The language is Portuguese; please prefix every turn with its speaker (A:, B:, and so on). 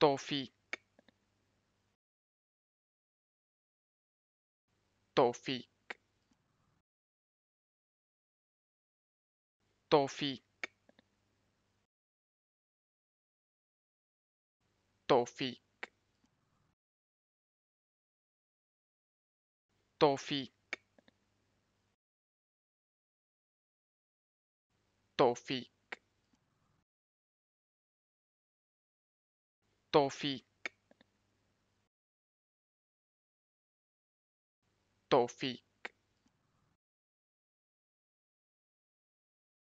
A: Tofik. Tofik. Tofik. Tofik. Tofik. Tofik. Tawfiq Tawfiq